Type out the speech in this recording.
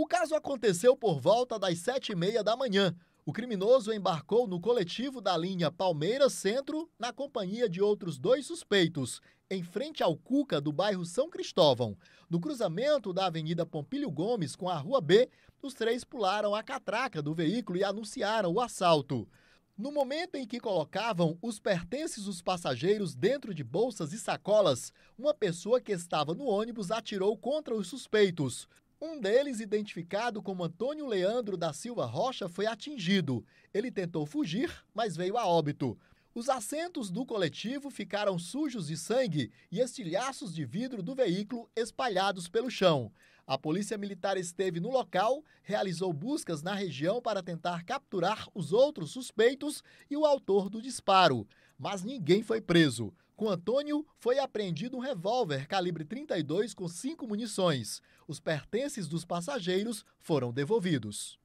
O caso aconteceu por volta das sete e meia da manhã. O criminoso embarcou no coletivo da linha Palmeiras Centro, na companhia de outros dois suspeitos, em frente ao Cuca do bairro São Cristóvão. No cruzamento da Avenida Pompílio Gomes com a Rua B, os três pularam a catraca do veículo e anunciaram o assalto. No momento em que colocavam os pertences dos passageiros dentro de bolsas e sacolas, uma pessoa que estava no ônibus atirou contra os suspeitos. Um deles, identificado como Antônio Leandro da Silva Rocha, foi atingido. Ele tentou fugir, mas veio a óbito. Os assentos do coletivo ficaram sujos de sangue e estilhaços de vidro do veículo espalhados pelo chão. A polícia militar esteve no local, realizou buscas na região para tentar capturar os outros suspeitos e o autor do disparo, mas ninguém foi preso. Com Antônio, foi apreendido um revólver calibre 32 com cinco munições. Os pertences dos passageiros foram devolvidos.